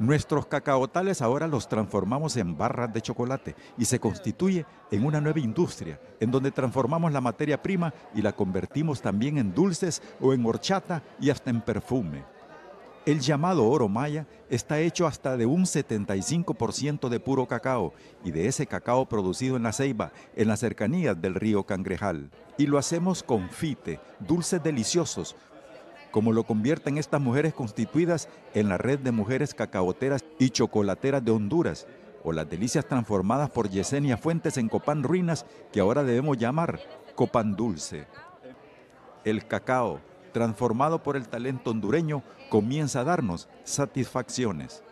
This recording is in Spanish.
Nuestros cacaotales ahora los transformamos en barras de chocolate y se constituye en una nueva industria, en donde transformamos la materia prima y la convertimos también en dulces o en horchata y hasta en perfume. El llamado oro maya está hecho hasta de un 75% de puro cacao y de ese cacao producido en la ceiba, en las cercanías del río Cangrejal. Y lo hacemos con fite, dulces deliciosos, como lo convierten estas mujeres constituidas en la red de mujeres cacaoteras y chocolateras de Honduras, o las delicias transformadas por Yesenia Fuentes en Copán Ruinas, que ahora debemos llamar Copán Dulce. El cacao, transformado por el talento hondureño, comienza a darnos satisfacciones.